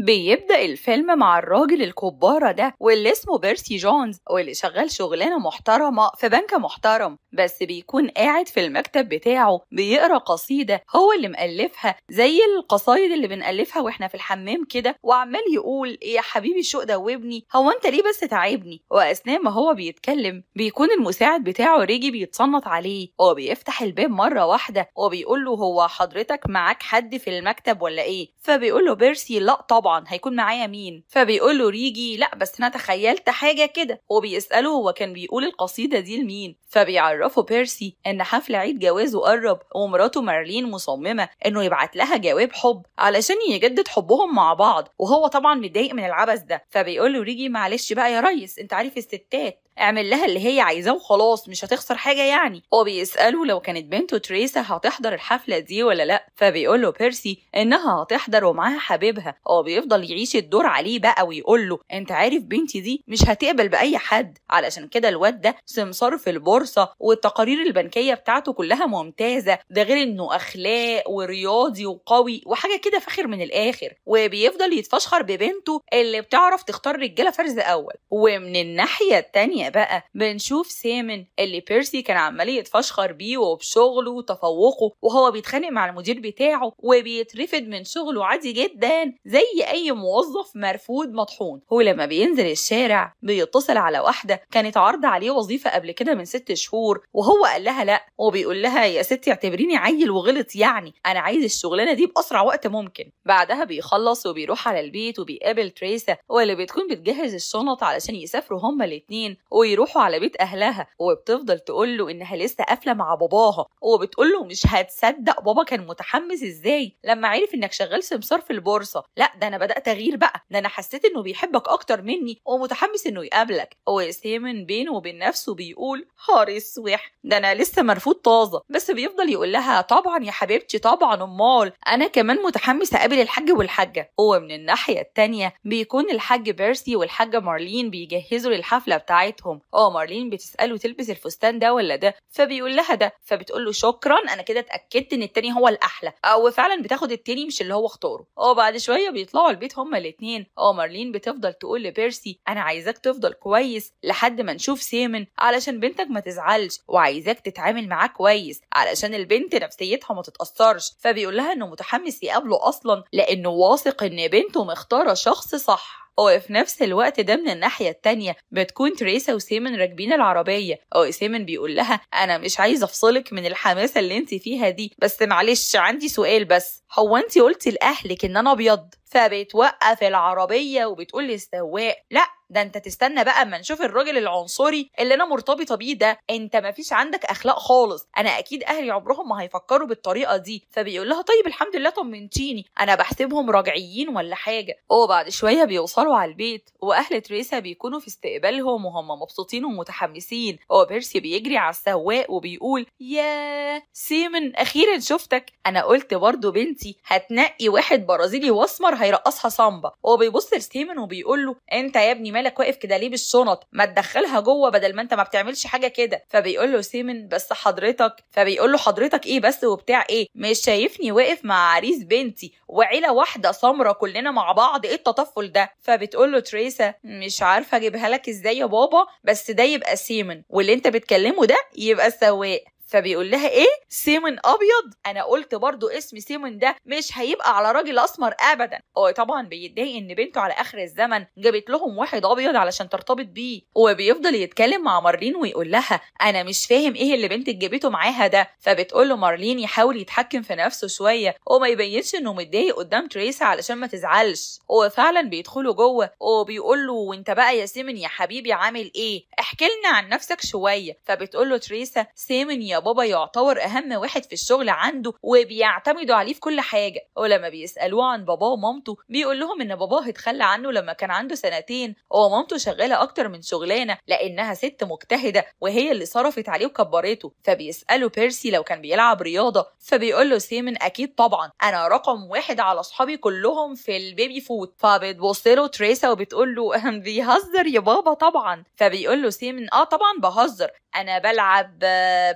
بيبدأ الفيلم مع الراجل الكبارة ده واللي اسمه بيرسي جونز واللي شغال شغلانة محترمة في بنك محترم بس بيكون قاعد في المكتب بتاعه بيقرا قصيدة هو اللي مألفها زي القصايد اللي بنألفها واحنا في الحمام كده وعمال يقول يا حبيبي الشوق دوبني هو انت ليه بس تعبني وأثناء ما هو بيتكلم بيكون المساعد بتاعه ريجي بيتصنط عليه وبيفتح الباب مرة واحدة وبيقول له هو حضرتك معاك حد في المكتب ولا ايه فبيقول له بيرسي لا طبعا طبعا هيكون معايا مين فبيقول له ريجي لا بس انا تخيلت حاجه كده وبيساله هو كان بيقول القصيده دي لمين فبيعرفه بيرسي ان حفل عيد جوازه قرب ومراته مارلين مصممه انه يبعت لها جواب حب علشان يجدد حبهم مع بعض وهو طبعا متضايق من العبث ده فبيقول له ريجي معلش بقى يا ريس انت عارف الستات اعمل لها اللي هي عايزاه وخلاص مش هتخسر حاجه يعني هو بيساله لو كانت بنته تريسا هتحضر الحفله دي ولا لا فبيقول له بيرسي انها هتحضر ومعاها حبيبها هو يفضل يعيش الدور عليه بقى ويقول له انت عارف بنتي دي مش هتقبل باي حد علشان كده الواد ده سمسار في البورصه والتقارير البنكيه بتاعته كلها ممتازه ده غير انه اخلاق ورياضي وقوي وحاجه كده فاخر من الاخر وبيفضل يتفشخر ببنته اللي بتعرف تختار رجاله فرز اول ومن الناحيه الثانيه بقى بنشوف سامن اللي بيرسي كان عمال يتفشخر بيه وبشغله وتفوقه وهو بيتخانق مع المدير بتاعه وبيترفد من شغله عادي جدا زي اي موظف مرفود مطحون هو لما بينزل الشارع بيتصل على واحده كانت عرض عليه وظيفه قبل كده من ست شهور وهو قال لها لا وبيقول لها يا ستي اعتبريني عيل وغلط يعني انا عايز الشغلانه دي باسرع وقت ممكن بعدها بيخلص وبيروح على البيت وبيقابل تريسا واللي بتكون بتجهز الشنط علشان يسافروا هما الاثنين ويروحوا على بيت اهلها وبتفضل تقول له انها لسه قافله مع باباها وبتقول له مش هتصدق بابا كان متحمس ازاي لما عرف انك شغال سمسار في البورصه لا ده انا بدات اغير بقى ده انا حسيت انه بيحبك اكتر مني ومتحمس انه يقابلك من بينه وبين نفسه بيقول هاري السويح ده انا لسه مرفوض طازه بس بيفضل يقول لها طبعا يا حبيبتي طبعا امال انا كمان متحمس اقابل الحاج والحاجه ومن الناحيه التانية بيكون الحاج بيرسي والحاجه مارلين بيجهزوا للحفله بتاعتهم اه مارلين بتساله تلبس الفستان ده ولا ده فبيقول لها ده فبتقول له شكرا انا كده اتاكدت ان التاني هو الاحلى او فعلا بتاخد التاني مش اللي هو اختاره اه بعد شويه بيطلعوا البيت هما الاتنين اه مارلين بتفضل تقول لبيرسي انا عايزاك تفضل كويس لحد ما نشوف سيمن علشان بنتك ما تزعلش وعايزاك تتعامل معاه كويس علشان البنت نفسيتها ما تتاثرش فبيقول لها انه متحمس يقابله اصلا لانه واثق ان بنته مختاره شخص صح وفي نفس الوقت ده من الناحية التانية بتكون تريسا وسيمن راكبين العربية أو سيمن بيقول لها أنا مش عايز أفصلك من الحماسة اللي أنت فيها دي بس معلش عندي سؤال بس هو أنت قلتي لأهلك إن أنا أبيض فبتوقف العربية وبتقول للسواق لأ ده انت تستنى بقى اما نشوف الراجل العنصري اللي انا مرتبطه بيه ده انت ما فيش عندك اخلاق خالص انا اكيد اهلي عمرهم ما هيفكروا بالطريقه دي فبيقول لها طيب الحمد لله طمنتيني انا بحسبهم راجعيين ولا حاجه وبعد شويه بيوصلوا على البيت واهل تريسا بيكونوا في استقبالهم وهم مبسوطين ومتحمسين وبيرسي بيجري على السواق وبيقول يا سيمن اخيرا شفتك انا قلت برضو بنتي هتنقي واحد برازيلي واسمر هيرقصها صامبا وبيبص لسيمن وبيقول له انت يا ابني مالك واقف كده ليه بالشنط ما تدخلها جوه بدل ما انت ما بتعملش حاجه كده فبيقول له سيمن بس حضرتك فبيقول له حضرتك ايه بس وبتاع ايه مش شايفني واقف مع عريس بنتي وعيله واحده سمره كلنا مع بعض ايه التطفل ده فبتقول له تريسا مش عارفه اجيبها لك ازاي يا بابا بس ده يبقى سيمن واللي انت بتكلمه ده يبقى السواق فبيقول لها ايه سيمن ابيض انا قلت برضو اسم سيمن ده مش هيبقى على راجل اسمر ابدا هو طبعا بيتضايق ان بنته على اخر الزمن جابت لهم واحد ابيض علشان ترتبط بيه هو بيفضل يتكلم مع مارلين ويقول لها انا مش فاهم ايه اللي بنتك جابته معاها ده فبتقول له مارلين يحاول يتحكم في نفسه شويه وما يبينش انه متضايق قدام تريسا علشان ما تزعلش هو فعلا بيدخله جوه وبيقول له وانت بقى يا سيمن يا حبيبي عامل ايه احكي لنا عن نفسك شويه فبتقول له تريسا سيمن يا بابا يعتبر اهم واحد في الشغل عنده وبيعتمدوا عليه في كل حاجه ولما بيسالوه عن باباه ومامته بيقول لهم ان باباه اتخلى عنه لما كان عنده سنتين ومامته شغاله اكتر من شغلانه لانها ست مجتهده وهي اللي صرفت عليه وكبرته فبيساله بيرسي لو كان بيلعب رياضه فبيقول له سيمن اكيد طبعا انا رقم واحد على اصحابي كلهم في البيبي فوت فبتبص له تريسا وبتقول له بيهزر يا بابا طبعا فبيقول له له سي من اه طبعا بهزر انا بلعب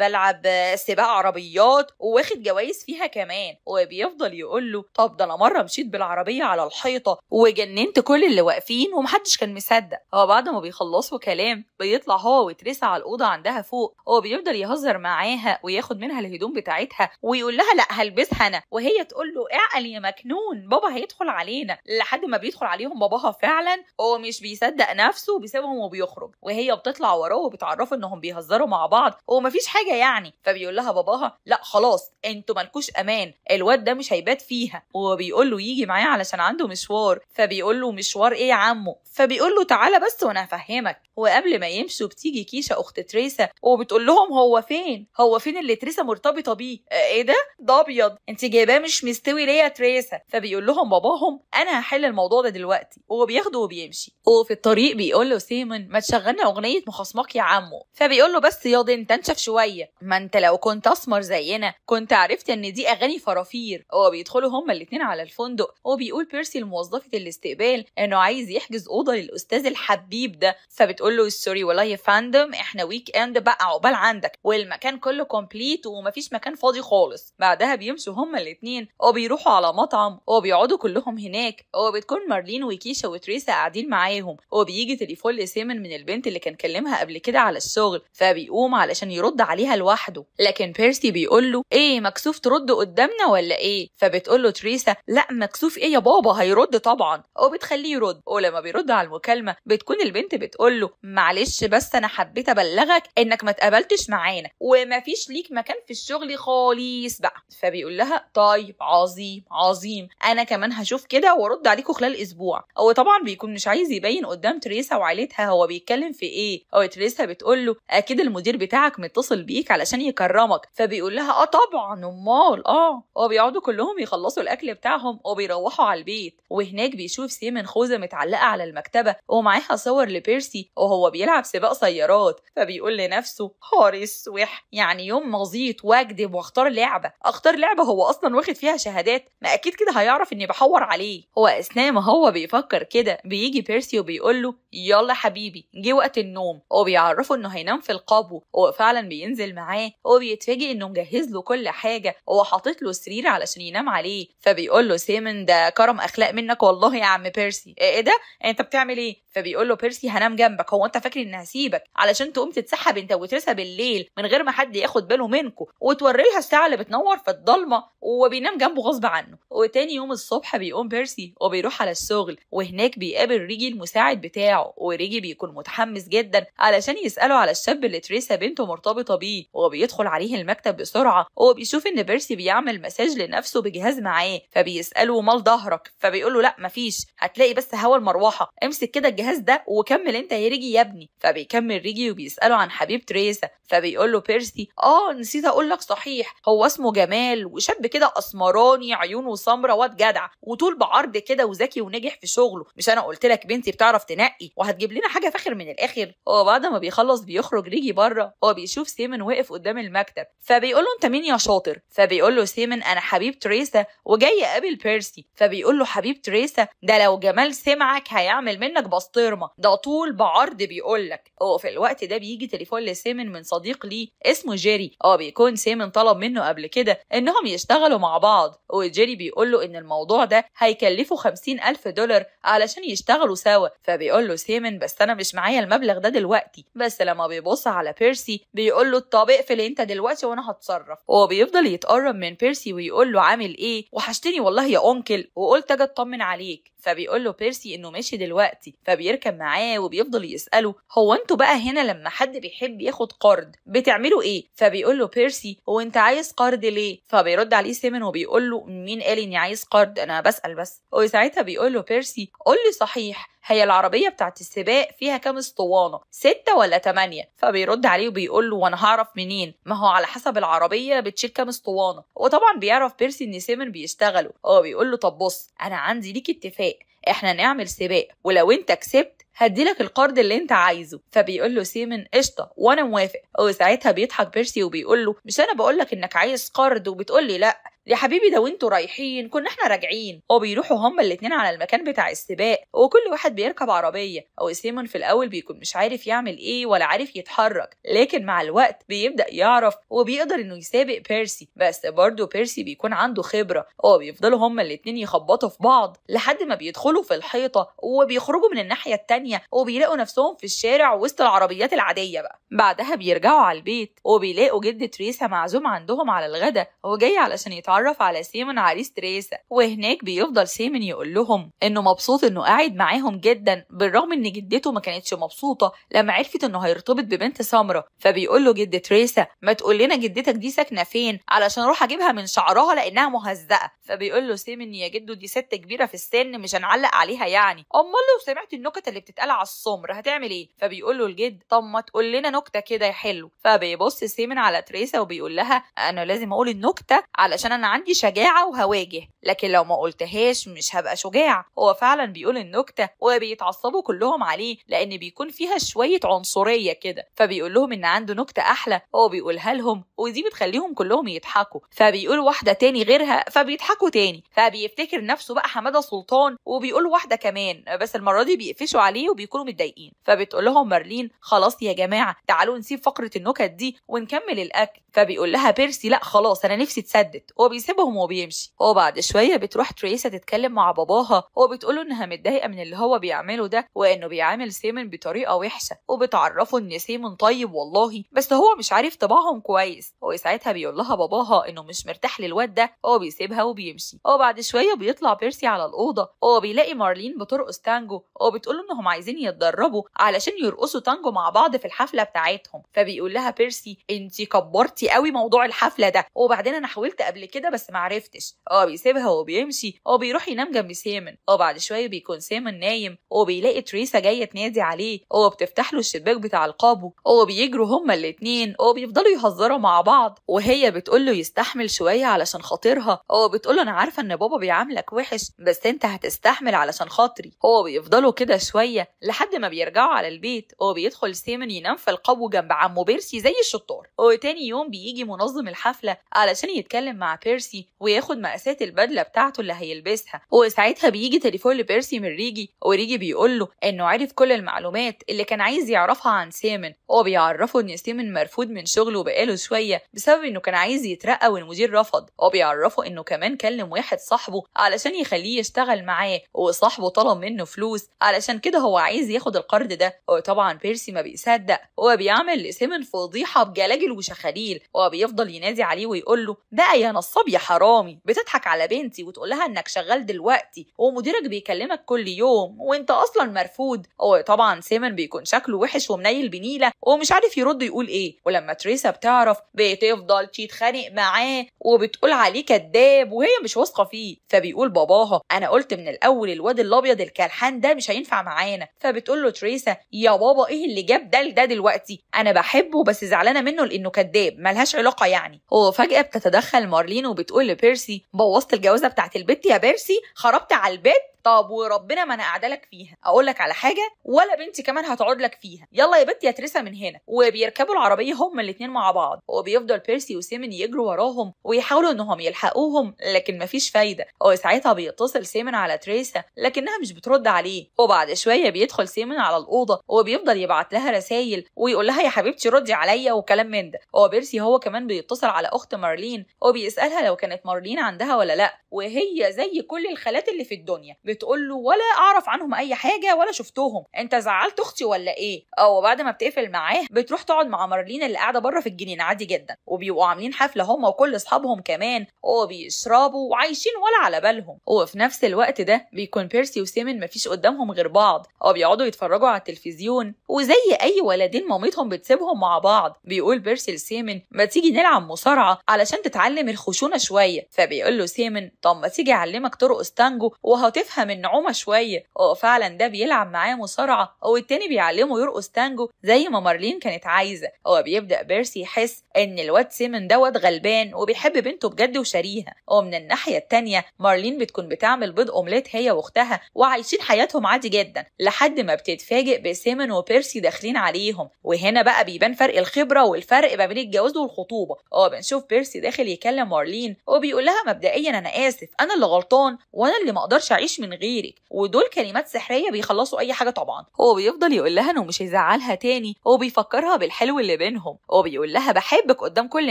بلعب سباق عربيات وواخد جوائز فيها كمان وبيفضل يقول له طب ده انا مره مشيت بالعربيه على الحيطه وجننت كل اللي واقفين ومحدش كان مصدق هو بعد ما بيخلصوا كلام بيطلع هو وتريسا على الاوضه عندها فوق هو بيفضل يهزر معاها وياخد منها الهدوم بتاعتها ويقول لها لا هلبسها انا وهي تقول له اعقل يا مكنون بابا هيدخل علينا لحد ما بيدخل عليهم باباها فعلا هو مش بيصدق نفسه وبيسيبهم وبيخرج وهي بتطلع وراه وبتعرفه انهم بيهزروا بيهزروا مع بعض ومفيش حاجه يعني فبيقول لها باباها لا خلاص انتوا مالكوش امان الواد ده مش هيبات فيها وبيقول له يجي معاه علشان عنده مشوار فبيقول له مشوار ايه يا عمو فبيقول له تعالى بس وانا هفهمك وقبل ما يمشوا بتيجي كيشه اخت تريسا وبتقول لهم هو فين هو فين اللي تريسا مرتبطه بيه آه، ايه ده ده ابيض انت جايباه مش مستوي ليه يا تريسا فبيقول لهم باباهم انا هحل الموضوع ده دلوقتي وبياخده وبيمشي وفي الطريق بيقول له سيمون ما تشغلنا اغنيه مخصماك يا عمو فبيقول يقول له بس ياض انت انشف شويه ما انت لو كنت اسمر زينا كنت عرفت ان دي اغاني فرافير هو بيدخلوا هما الاتنين على الفندق وبيقول بيرسي لموظفه الاستقبال انه عايز يحجز اوضه للاستاذ الحبيب ده فبتقول له سوري والله يا فاندوم احنا ويك اند بقى عقبال عندك والمكان كله كومبليت ومفيش مكان فاضي خالص بعدها بيمشوا هما الاتنين وبيروحوا على مطعم وبيقعدوا كلهم هناك وبتكون مارلين وكيشا وتريسا قاعدين معاهم وبيجي تليفون لسيمن من البنت اللي كان كلمها قبل كده على الشغل فبيقوم علشان يرد عليها لوحده لكن بيرسي بيقول له ايه مكسوف ترد قدامنا ولا ايه فبتقول له تريسا لا مكسوف ايه يا بابا هيرد طبعا وبتخليه يرد ولما بيرد على المكالمه بتكون البنت بتقول له معلش بس انا حبيت ابلغك انك ما اتقابلتش معانا ومفيش ليك مكان في الشغل خالص بقى فبيقول لها طيب عظيم عظيم انا كمان هشوف كده وارد عليكم خلال اسبوع هو طبعا بيكون مش عايز يبين قدام تريسا وعيلتها هو بيتكلم في ايه او تريسا بتقول له اكيد المدير بتاعك متصل بيك علشان يكرمك فبيقول لها اه طبعا امال اه وبيقعدوا كلهم يخلصوا الاكل بتاعهم وبيروحوا على البيت وهناك بيشوف سيمن خوذه متعلقه على المكتبه ومعاها صور لبيرسي وهو بيلعب سباق سيارات فبيقول لنفسه حارس وح يعني يوم ما زيط واكذب واختار لعبه اختار لعبه هو اصلا واخد فيها شهادات ما اكيد كده هيعرف اني بحور عليه هو اثناء ما هو بيفكر كده بيجي بيرسي وبيقول له يلا حبيبي جه وقت النوم وبيعرفه انه هينام في القبو هو فعلا بينزل معاه هو بيتفاجئ انه مجهز له كل حاجه هو حاطط له سرير علشان ينام عليه فبيقول له سيمن ده كرم اخلاق منك والله يا عم بيرسي ايه, إيه ده يعني انت بتعمل ايه فبيقول له بيرسي هنام جنبك هو انت فاكر اني هسيبك علشان تقوم تتسحب انت وترسى بالليل من غير ما حد ياخد باله منكم وتوري لها الساعه اللي بتنور في الضلمه وبينام جنبه غصب عنه وتاني يوم الصبح بيقوم بيرسي وبيروح على الشغل وهناك بيقابل ريجي المساعد بتاعه وريجي بيكون متحمس جدا علشان يساله على الشاب اللي تريسا بنته مرتبطة بيه وهو بيدخل عليه المكتب بسرعة هو بيشوف إن بيرسي بيعمل مساج لنفسه بجهاز معاه فبيسأله مال ظهرك فبيقول له لا مفيش هتلاقي بس هوا المروحة امسك كده الجهاز ده وكمل أنت يا ريجي يا ابني فبيكمل ريجي وبيسأله عن حبيب تريسا فبيقول له بيرسي اه نسيت أقول لك صحيح هو اسمه جمال وشاب كده أسمراني عيونه سمرة واد جدع وطول بعرض كده وذكي ونجح في شغله مش أنا قلت لك بنتي بتعرف تنقي وهتجيب لنا حاجة فاخر من الآخر هو بعد ما بيخلص بيخرج بيجي بره هو بيشوف سيمن واقف قدام المكتب فبيقول له انت مين يا شاطر فبيقول له سيمن انا حبيب تريسا وجاي اقابل بيرسي فبيقول له حبيب تريسا ده لو جمال سمعك هيعمل منك بسطرمه ده طول بعرض بيقول لك وفي الوقت ده بيجي تليفون لسيمن من صديق ليه اسمه جيري اه بيكون سيمن طلب منه قبل كده انهم يشتغلوا مع بعض وجيري بيقول له ان الموضوع ده هيكلفه خمسين ألف دولار علشان يشتغلوا سوا فبيقول له سيمن بس أنا مش معايا المبلغ ده دلوقتي بس لما بيبص على بيرسي بيقول له طب اقفل انت دلوقتي وانا هتصرف هو بيفضل يتقرب من بيرسي ويقول له عامل ايه وحشتني والله يا اونكل وقلت اجي اطمن عليك فبيقول له بيرسي انه ماشي دلوقتي فبيركب معاه وبيفضل يساله هو انتوا بقى هنا لما حد بيحب ياخد قرض بتعملوا ايه فبيقول له بيرسي هو انت عايز قرض ليه فبيرد عليه سيمن وبيقول له مين قال اني عايز قرض انا بسال بس وساعتها بيقول له بيرسي قول لي صحيح هي العربية بتاعت السباق فيها كام اسطوانة ستة ولا تمانية فبيرد عليه وبيقول له وانا هعرف منين ما هو على حسب العربية بتشيل كام اسطوانة وطبعا بيعرف بيرسي ان سيمن بيشتغله، هو بيقول له طب بص انا عندي ليك اتفاق احنا نعمل سباق ولو انت كسبت هديلك القرض اللي انت عايزه فبيقول له سيمن قشطه وانا موافق وساعتها بيضحك بيرسي وبيقول له مش انا بقول لك انك عايز قرض وبتقول لي لا يا حبيبي ده وانتوا رايحين كنا احنا راجعين وبيروحوا هما الاتنين على المكان بتاع السباق وكل واحد بيركب عربيه او سيمون في الاول بيكون مش عارف يعمل ايه ولا عارف يتحرك لكن مع الوقت بيبدا يعرف وبيقدر انه يسابق بيرسي بس برضه بيرسي بيكون عنده خبره وبيفضلوا هما الاتنين يخبطوا في بعض لحد ما بيدخلوا في الحيطه وبيخرجوا من الناحيه التانيه وبيلاقوا نفسهم في الشارع وسط العربيات العاديه بقى بعدها بيرجعوا على البيت وبيلاقوا جد تريسا معزوم عندهم على الغدا وجاي علشان يتعرف بيتعرف على سيمون عريس تريسا وهناك بيفضل سيمون يقول لهم انه مبسوط انه قاعد معاهم جدا بالرغم ان جدته ما كانتش مبسوطه لما عرفت انه هيرتبط ببنت سمرة فبيقول له جد تريسا ما تقول لنا جدتك دي ساكنه فين علشان اروح اجيبها من شعرها لانها مهزقه فبيقول له سيمون يا جدو دي ست كبيره في السن مش هنعلق عليها يعني امال لو سمعت النكت اللي بتتقال على السمر هتعمل ايه فبيقول له الجد طب ما تقول لنا نكته كده يا حلو فبيبص سيمون على تريسا وبيقول لها انا لازم اقول النكته علشان انا عندي شجاعه وهواجه لكن لو ما قلتهاش مش هبقى شجاع هو فعلا بيقول النكته وبيتعصبوا كلهم عليه لان بيكون فيها شويه عنصريه كده فبيقول لهم ان عنده نكته احلى هو بيقولها لهم ودي بتخليهم كلهم يضحكوا فبيقول واحده تاني غيرها فبيضحكوا تاني فبيفتكر نفسه بقى حماده سلطان وبيقول واحده كمان بس المره دي بيقفشوا عليه وبيكونوا متضايقين فبتقول لهم مارلين خلاص يا جماعه تعالوا نسيب فقره النكت دي ونكمل الاكل فبيقول لها بيرسي لا خلاص انا نفسي تسدد بيسيبهم وبيمشي وبعد شويه بتروح تريسا تتكلم مع باباها وبتقوله انها متضايقه من اللي هو بيعمله ده وانه بيعامل سيمن بطريقه وحشه وبتعرفه ان سيمن طيب والله بس هو مش عارف طباعهم كويس وساعتها بيقول لها باباها انه مش مرتاح للواد ده وبيسيبها بيسيبها وبيمشي وبعد شويه بيطلع بيرسي على الاوضه وبيلاقي بيلاقي مارلين بترقص تانجو وبتقول انهم عايزين يتدربوا علشان يرقصوا تانجو مع بعض في الحفله بتاعتهم فبيقول لها بيرسي انت كبرتي قوي موضوع الحفله ده وبعدين انا حاولت قبل كده كده بس معرفتش اه بيسيبها وبيمشي هو بيروح ينام جنب سيمن اه بعد شويه بيكون سيمن نايم هو بيلاقي تريسا جايه تنادي عليه هو بتفتح له الشباك بتاع القابو هو بيجروا هما الاتنين هو بيفضلوا يهزروا مع بعض وهي بتقول له يستحمل شويه علشان خاطرها هو بتقول له انا عارفه ان بابا بيعاملك وحش بس انت هتستحمل علشان خاطري هو بيفضلوا كده شويه لحد ما بيرجعوا على البيت هو بيدخل سيمن ينام في القابو جنب عمو بيرسي زي الشطار هو تاني يوم بيجي منظم الحفله علشان يتكلم مع بيرسي وياخد مقاسات البدله بتاعته اللي هيلبسها وساعتها بيجي تليفون لبيرسي من ريجي وريجي بيقول له انه عرف كل المعلومات اللي كان عايز يعرفها عن سيمن وبيعرفه ان سيمن مرفوض من شغله بقاله شويه بسبب انه كان عايز يترقى والمدير رفض وبيعرفه انه كمان كلم واحد صاحبه علشان يخليه يشتغل معاه وصاحبه طلب منه فلوس علشان كده هو عايز ياخد القرض ده وطبعا بيرسي ما بيصدق وبيعمل لسيمن فضيحه بجلاجل وشخاليل وبيفضل ينادي عليه ويقول له بقى يا نصاب طب يا حرامي بتضحك على بنتي وتقول لها انك شغال دلوقتي ومديرك بيكلمك كل يوم وانت اصلا مرفود طبعا سيمن بيكون شكله وحش ومنيل بنيله ومش عارف يرد يقول ايه ولما تريسا بتعرف بتفضل تتخانق معاه وبتقول عليه كذاب وهي مش واثقه فيه فبيقول باباها انا قلت من الاول الواد الابيض الكلحان ده مش هينفع معانا فبتقول له تريسا يا بابا ايه اللي جاب ده لده دلوقتي انا بحبه بس زعلانه منه لانه كذاب ملهاش علاقه يعني وفجاه بتتدخل مارلين وبتقول لبيرسي بوظت الجوازه بتاعت البت يا بيرسي خربت على البيت طب وربنا ما انا قاعده لك فيها اقول لك على حاجه ولا بنتي كمان هتقعد لك فيها يلا يا بنتي هترسى من هنا وبيركبوا العربيه هم الاثنين مع بعض وبيفضل بيرسي وسيمن يجروا وراهم ويحاولوا انهم يلحقوهم لكن مفيش فايده وساعتها بيتصل سيمن على تريسا لكنها مش بترد عليه وبعد شويه بيدخل سيمن على الاوضه وبيفضل يبعت لها رسائل ويقول لها يا حبيبتي ردي عليا وكلام من ده وبيرسي هو كمان بيتصل على اخت مارلين وبيسالها لو كانت مارلين عندها ولا لا وهي زي كل الخالات اللي في الدنيا بتقول له ولا اعرف عنهم اي حاجه ولا شفتهم انت زعلت اختي ولا ايه او بعد ما بتقفل معاه بتروح تقعد مع مارلين اللي قاعده بره في الجنينه عادي جدا وبيبقوا عاملين حفله هم وكل اصحابهم كمان وبيشربوا وعايشين ولا على بالهم وفي نفس الوقت ده بيكون بيرسي وسيمن مفيش قدامهم غير بعض او بيقعدوا يتفرجوا على التلفزيون وزي اي ولدين مامتهم بتسيبهم مع بعض بيقول بيرسي لسيمن ما تيجي نلعب مصارعه علشان تتعلم الخشونه شويه فبيقول له سيمن طب ما تيجي اعلمك ترقص تانجو وهتفهم من نعومة شوية أو فعلا ده بيلعب معاه مصارعة أو التاني بيعلمه يرقص تانجو زي ما مارلين كانت عايزة أو بيبدأ بيرسي يحس إن الواد سيمن دوت غلبان وبيحب بنته بجد وشاريها ومن الناحية التانية مارلين بتكون بتعمل بيض أومليت هي وأختها وعايشين حياتهم عادي جدا لحد ما بتتفاجئ بسيمن وبيرسي داخلين عليهم وهنا بقى بيبان فرق الخبرة والفرق ما بين الجواز والخطوبة أو بنشوف بيرسي داخل يكلم مارلين وبيقول لها مبدئيا أنا آسف أنا اللي غلطان وأنا اللي مقدرش أعيش من من غيرك ودول كلمات سحريه بيخلصوا اي حاجه طبعا هو بيفضل يقول لها انه مش هيزعلها تاني هو بيفكرها بالحلو اللي بينهم هو بيقول لها بحبك قدام كل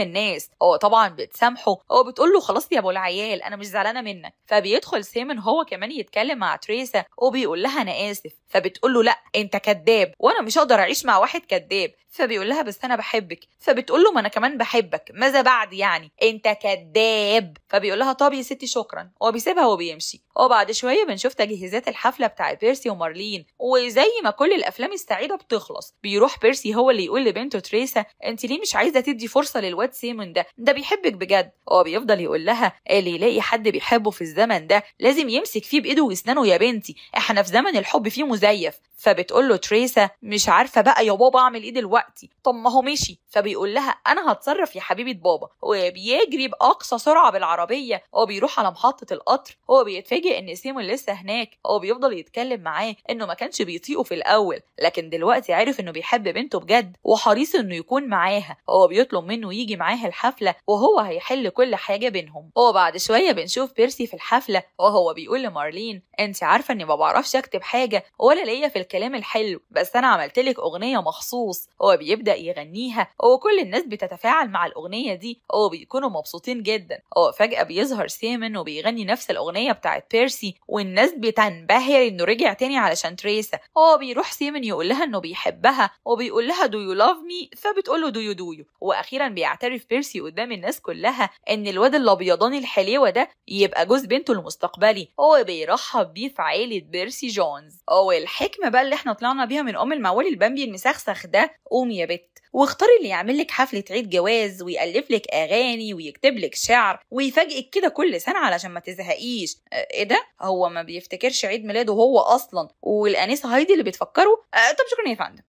الناس هو طبعا بتسامحه هو بتقول له خلاص يا ابو العيال انا مش زعلانه منك فبيدخل سيمن هو كمان يتكلم مع تريسا وبيقول لها انا اسف فبتقول له لا انت كذاب وانا مش هقدر اعيش مع واحد كذاب فبيقول لها بس انا بحبك فبتقول له ما انا كمان بحبك ماذا بعد يعني انت كذاب فبيقول لها طب يا ستي شكرا هو بيسيبها وبيمشي وبعد شويه بنشوف تجهيزات الحفله بتاع بيرسي ومارلين وزي ما كل الافلام السعيده بتخلص بيروح بيرسي هو اللي يقول لبنته تريسا انت ليه مش عايزه تدي فرصه للواد سيمون ده ده بيحبك بجد هو بيفضل يقول لها اللي آه، يلاقي حد بيحبه في الزمن ده لازم يمسك فيه بايده واسنانه يا بنتي احنا في زمن الحب فيه مزيف فبتقول له تريسا مش عارفه بقى يا بابا اعمل ايه دلوقتي طب ما هو مشي فبيقول لها انا هتصرف يا حبيبه بابا وبيجري باقصى سرعه بالعربيه هو بيروح على محطه القطر هو بيتفاجئ ان سيمون لسه هناك هو بيفضل يتكلم معاه انه ما كانش بيطيقه في الاول لكن دلوقتي عرف انه بيحب بنته بجد وحريص انه يكون معاها هو بيطلب منه يجي معاها الحفله وهو هيحل كل حاجه بينهم هو بعد شويه بنشوف بيرسي في الحفله وهو بيقول لمارلين انت عارفه اني ما بعرفش اكتب حاجه ولا ليا في الكلام الحلو بس انا عملت لك اغنيه مخصوص هو بيبدا يغنيها وكل الناس بتتفاعل مع الاغنيه دي هو بيكونوا مبسوطين جدا هو فجاه بيظهر سيمن وبيغني نفس الاغنيه بتاعت بيرسي والناس بتنبهر انه رجع تاني علشان تريسا هو بيروح سيمن يقول لها انه بيحبها وبيقول لها دو يو لاف مي فبتقول له دو يو دو يو واخيرا بيعترف بيرسي قدام الناس كلها ان الواد الابيضاني الحليوه ده يبقى جوز بنته المستقبلي هو بيرحب بيه في عيله بيرسي جونز والحكمه الحكمه بقى اللي احنا طلعنا بيها من ام الموالي البامبي المسخسخ ده قومي يا بت واختاري اللي يعمل لك حفله عيد جواز ويالف لك اغاني ويكتب لك شعر ويفاجئك كده كل سنه علشان ما تزهقيش آه، ايه ده هو ما بيفتكرش عيد ميلاده هو اصلا والانسه هايدي اللي بتفكره أه طب شكرا يا فندم